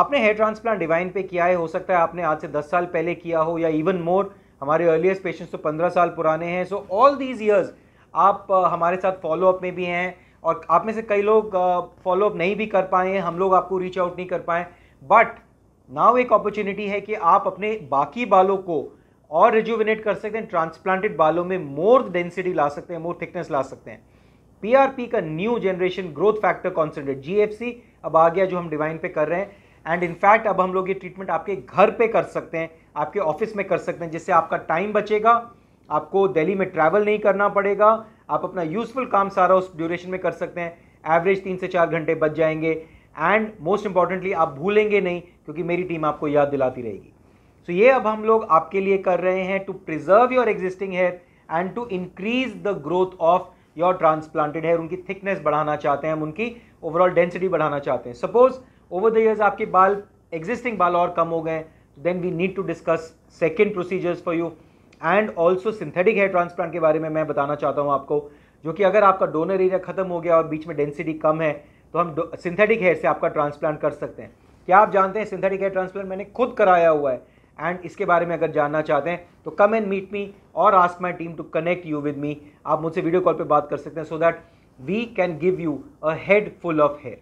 आपने hair transplant divine पे किया है हो सकता है आपने आज से 10 साल पहले किया हो या इवन मोर हमारे अर्लीस्ट पेशेंट्स तो 15 साल पुराने हैं सो ऑल दीज ईयर्स आप हमारे साथ फॉलोअप में भी हैं और आप में से कई लोग फॉलोअप नहीं भी कर पाए हैं हम लोग आपको रीच आउट नहीं कर पाए बट नाव एक अपॉर्चुनिटी है कि आप अपने बाकी बालों को और रिजुविनेट कर सकते हैं ट्रांसप्लांटेड बालों में मोर डेंसिटी ला सकते हैं मोर थिकनेस ला सकते हैं पी का new generation growth factor concentrate जी अब आ गया जो हम डिवाइन पे कर रहे हैं एंड इनफैक्ट अब हम लोग ये ट्रीटमेंट आपके घर पे कर सकते हैं आपके ऑफिस में कर सकते हैं जिससे आपका टाइम बचेगा आपको दिल्ली में ट्रैवल नहीं करना पड़ेगा आप अपना यूजफुल काम सारा उस ड्यूरेशन में कर सकते हैं एवरेज तीन से चार घंटे बच जाएंगे एंड मोस्ट इंपॉर्टेंटली आप भूलेंगे नहीं क्योंकि मेरी टीम आपको याद दिलाती रहेगी सो so ये अब हम लोग आपके लिए कर रहे हैं to preserve your existing hair and to increase the growth of your transplanted hair उनकी थिकनेस बढ़ाना चाहते हैं हम उनकी ओवरऑल डेंसिटी बढ़ाना चाहते हैं सपोज़ ओवर द ईयर्स आपके बाल एग्जिस्टिंग बाल और कम हो गए then we need to discuss second procedures for you and also synthetic hair transplant के बारे में मैं बताना चाहता हूँ आपको जो कि अगर आपका डोनर एरिया ख़त्म हो गया और बीच में डेंसिटी कम है तो हम सिंथेटिक हेयर से आपका ट्रांसप्लांट कर सकते हैं क्या आप जानते हैं सिंथेटिक हेयर ट्रांसप्लांट मैंने खुद कराया हुआ है एंड इसके बारे में अगर जानना चाहते हैं तो कम एंड मीट मी और ask my team to connect you with me आप मुझसे वीडियो कॉल पर बात कर सकते हैं so that we can give you a head full of hair